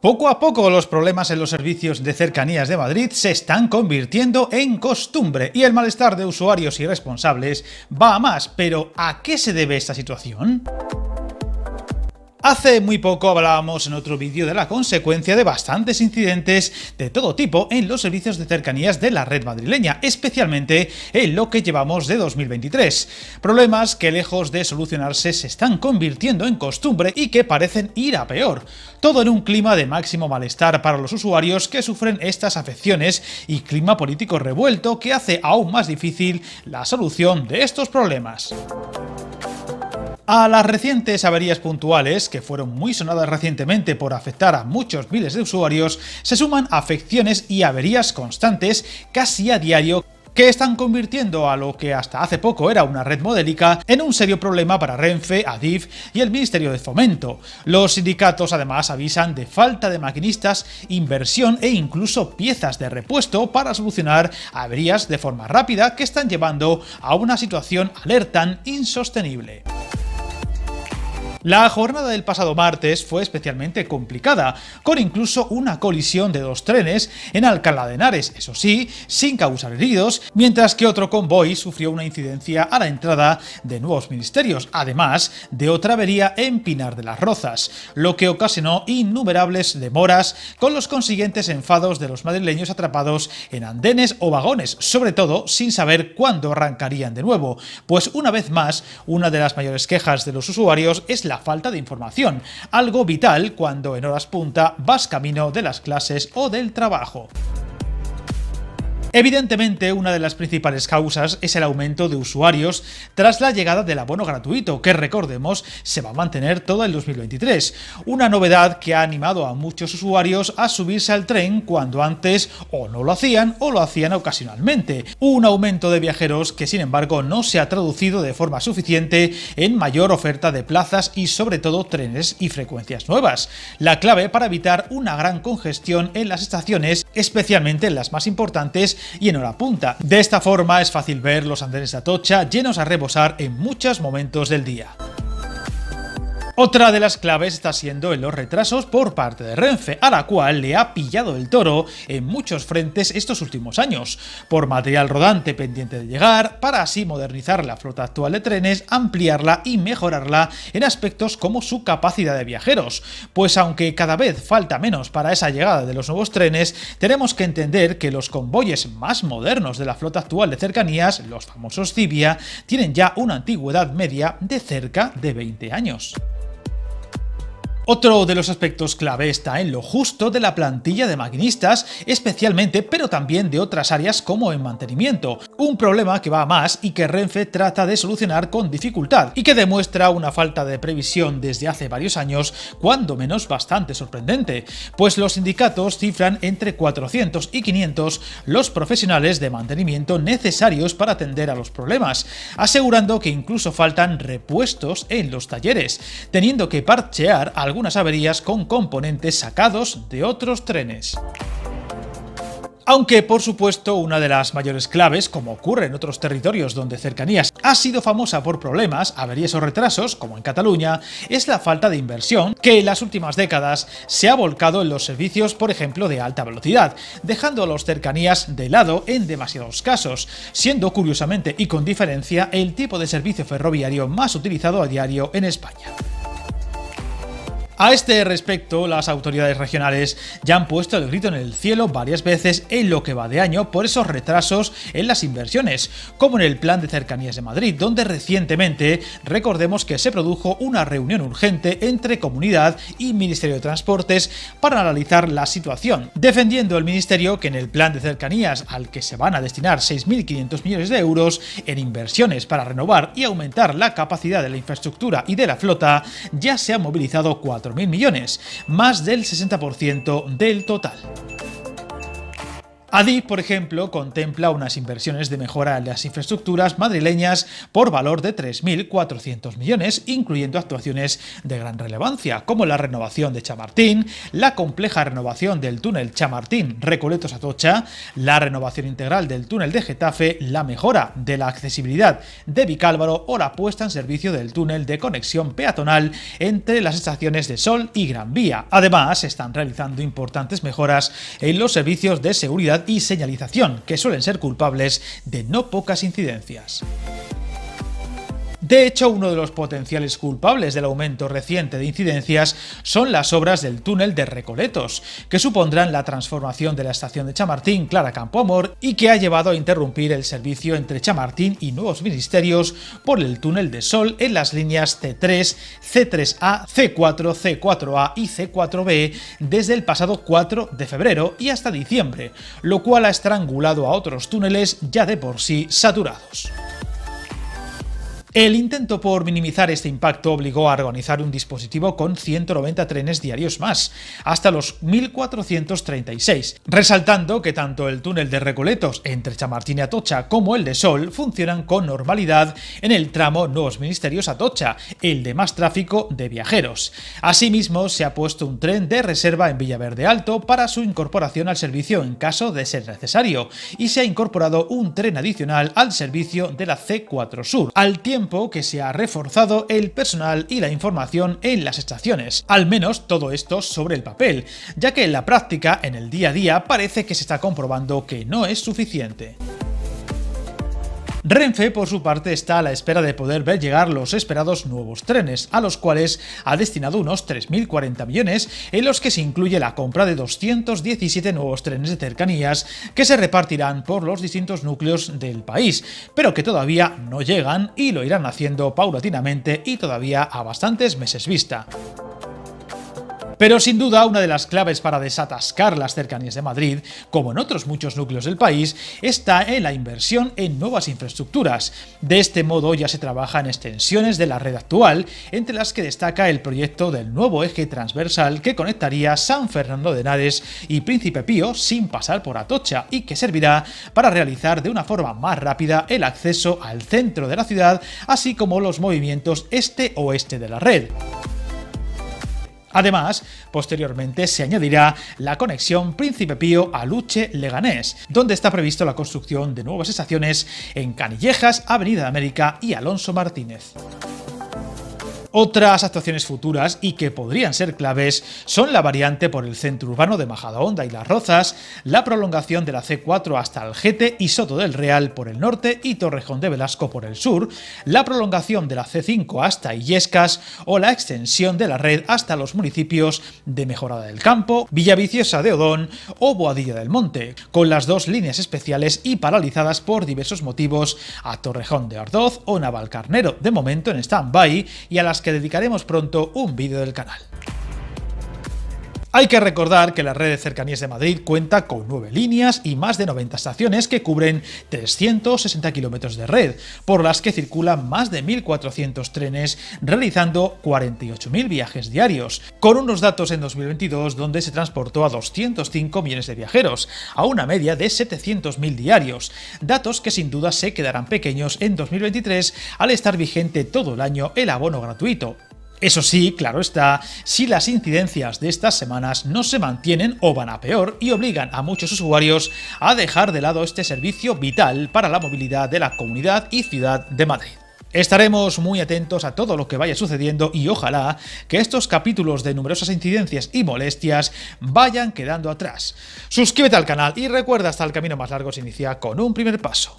Poco a poco los problemas en los servicios de cercanías de Madrid se están convirtiendo en costumbre y el malestar de usuarios y responsables va a más, pero ¿a qué se debe esta situación? Hace muy poco hablábamos en otro vídeo de la consecuencia de bastantes incidentes de todo tipo en los servicios de cercanías de la red madrileña, especialmente en lo que llevamos de 2023. Problemas que lejos de solucionarse se están convirtiendo en costumbre y que parecen ir a peor. Todo en un clima de máximo malestar para los usuarios que sufren estas afecciones y clima político revuelto que hace aún más difícil la solución de estos problemas. A las recientes averías puntuales, que fueron muy sonadas recientemente por afectar a muchos miles de usuarios, se suman afecciones y averías constantes casi a diario que están convirtiendo a lo que hasta hace poco era una red modélica en un serio problema para Renfe, Adif y el Ministerio de Fomento. Los sindicatos además avisan de falta de maquinistas, inversión e incluso piezas de repuesto para solucionar averías de forma rápida que están llevando a una situación alertan insostenible. La jornada del pasado martes fue especialmente complicada, con incluso una colisión de dos trenes en Alcalá de Henares, eso sí, sin causar heridos, mientras que otro convoy sufrió una incidencia a la entrada de nuevos ministerios, además de otra avería en Pinar de las Rozas, lo que ocasionó innumerables demoras con los consiguientes enfados de los madrileños atrapados en andenes o vagones, sobre todo sin saber cuándo arrancarían de nuevo, pues una vez más, una de las mayores quejas de los usuarios es la la falta de información, algo vital cuando en horas punta vas camino de las clases o del trabajo. Evidentemente, una de las principales causas es el aumento de usuarios tras la llegada del abono gratuito, que recordemos se va a mantener todo el 2023, una novedad que ha animado a muchos usuarios a subirse al tren cuando antes o no lo hacían o lo hacían ocasionalmente, un aumento de viajeros que sin embargo no se ha traducido de forma suficiente en mayor oferta de plazas y sobre todo trenes y frecuencias nuevas, la clave para evitar una gran congestión en las estaciones especialmente en las más importantes y en hora punta. De esta forma es fácil ver los andenes de Atocha llenos a rebosar en muchos momentos del día. Otra de las claves está siendo en los retrasos por parte de Renfe, a la cual le ha pillado el toro en muchos frentes estos últimos años, por material rodante pendiente de llegar, para así modernizar la flota actual de trenes, ampliarla y mejorarla en aspectos como su capacidad de viajeros, pues aunque cada vez falta menos para esa llegada de los nuevos trenes, tenemos que entender que los convoyes más modernos de la flota actual de cercanías, los famosos Cibia, tienen ya una antigüedad media de cerca de 20 años. Otro de los aspectos clave está en lo justo de la plantilla de maquinistas, especialmente pero también de otras áreas como en mantenimiento, un problema que va más y que Renfe trata de solucionar con dificultad y que demuestra una falta de previsión desde hace varios años, cuando menos bastante sorprendente, pues los sindicatos cifran entre 400 y 500 los profesionales de mantenimiento necesarios para atender a los problemas, asegurando que incluso faltan repuestos en los talleres, teniendo que parchear algunos unas averías con componentes sacados de otros trenes. Aunque, por supuesto, una de las mayores claves, como ocurre en otros territorios donde cercanías ha sido famosa por problemas, averías o retrasos, como en Cataluña, es la falta de inversión que en las últimas décadas se ha volcado en los servicios, por ejemplo, de alta velocidad, dejando a los cercanías de lado en demasiados casos, siendo curiosamente y con diferencia el tipo de servicio ferroviario más utilizado a diario en España. A este respecto, las autoridades regionales ya han puesto el grito en el cielo varias veces en lo que va de año por esos retrasos en las inversiones, como en el plan de cercanías de Madrid, donde recientemente recordemos que se produjo una reunión urgente entre Comunidad y Ministerio de Transportes para analizar la situación, defendiendo el Ministerio que en el plan de cercanías al que se van a destinar 6.500 millones de euros en inversiones para renovar y aumentar la capacidad de la infraestructura y de la flota, ya se han movilizado cuatro mil millones, más del 60% del total. Adif, por ejemplo, contempla unas inversiones de mejora en las infraestructuras madrileñas por valor de 3.400 millones, incluyendo actuaciones de gran relevancia, como la renovación de Chamartín, la compleja renovación del túnel Chamartín Recoletos Atocha, la renovación integral del túnel de Getafe, la mejora de la accesibilidad de Vicálvaro o la puesta en servicio del túnel de conexión peatonal entre las estaciones de Sol y Gran Vía. Además, se están realizando importantes mejoras en los servicios de seguridad y señalización, que suelen ser culpables de no pocas incidencias. De hecho, uno de los potenciales culpables del aumento reciente de incidencias son las obras del túnel de Recoletos, que supondrán la transformación de la estación de Chamartín Clara Campoamor y que ha llevado a interrumpir el servicio entre Chamartín y nuevos ministerios por el túnel de Sol en las líneas C3, C3A, C4, C4A y C4B desde el pasado 4 de febrero y hasta diciembre, lo cual ha estrangulado a otros túneles ya de por sí saturados. El intento por minimizar este impacto obligó a organizar un dispositivo con 190 trenes diarios más, hasta los 1436, resaltando que tanto el túnel de Recoletos entre Chamartín y Atocha como el de Sol funcionan con normalidad en el tramo Nuevos Ministerios Atocha, el de más tráfico de viajeros. Asimismo, se ha puesto un tren de reserva en Villaverde Alto para su incorporación al servicio en caso de ser necesario, y se ha incorporado un tren adicional al servicio de la C4 Sur, al que se ha reforzado el personal y la información en las estaciones, al menos todo esto sobre el papel, ya que en la práctica, en el día a día, parece que se está comprobando que no es suficiente. Renfe, por su parte, está a la espera de poder ver llegar los esperados nuevos trenes, a los cuales ha destinado unos 3.040 millones, en los que se incluye la compra de 217 nuevos trenes de cercanías que se repartirán por los distintos núcleos del país, pero que todavía no llegan y lo irán haciendo paulatinamente y todavía a bastantes meses vista. Pero sin duda una de las claves para desatascar las cercanías de Madrid, como en otros muchos núcleos del país, está en la inversión en nuevas infraestructuras. De este modo ya se trabajan extensiones de la red actual, entre las que destaca el proyecto del nuevo eje transversal que conectaría San Fernando de Henares y Príncipe Pío sin pasar por Atocha y que servirá para realizar de una forma más rápida el acceso al centro de la ciudad, así como los movimientos este-oeste de la red. Además, posteriormente se añadirá la conexión Príncipe Pío a Luche Leganés, donde está previsto la construcción de nuevas estaciones en Canillejas, Avenida de América y Alonso Martínez. Otras actuaciones futuras y que podrían ser claves son la variante por el centro urbano de Majadahonda y Las Rozas, la prolongación de la C4 hasta Algete y Soto del Real por el norte y Torrejón de Velasco por el sur, la prolongación de la C5 hasta Illescas o la extensión de la red hasta los municipios de Mejorada del Campo, Villaviciosa de Odón o Boadilla del Monte, con las dos líneas especiales y paralizadas por diversos motivos a Torrejón de Ardoz o Navalcarnero, de momento en stand-by, y a las que dedicaremos pronto un vídeo del canal. Hay que recordar que la red de cercanías de Madrid cuenta con nueve líneas y más de 90 estaciones que cubren 360 kilómetros de red, por las que circulan más de 1.400 trenes, realizando 48.000 viajes diarios, con unos datos en 2022 donde se transportó a 205 millones de viajeros, a una media de 700.000 diarios, datos que sin duda se quedarán pequeños en 2023 al estar vigente todo el año el abono gratuito, eso sí, claro está, si las incidencias de estas semanas no se mantienen o van a peor y obligan a muchos usuarios a dejar de lado este servicio vital para la movilidad de la comunidad y ciudad de Madrid. Estaremos muy atentos a todo lo que vaya sucediendo y ojalá que estos capítulos de numerosas incidencias y molestias vayan quedando atrás. Suscríbete al canal y recuerda hasta el camino más largo se inicia con un primer paso.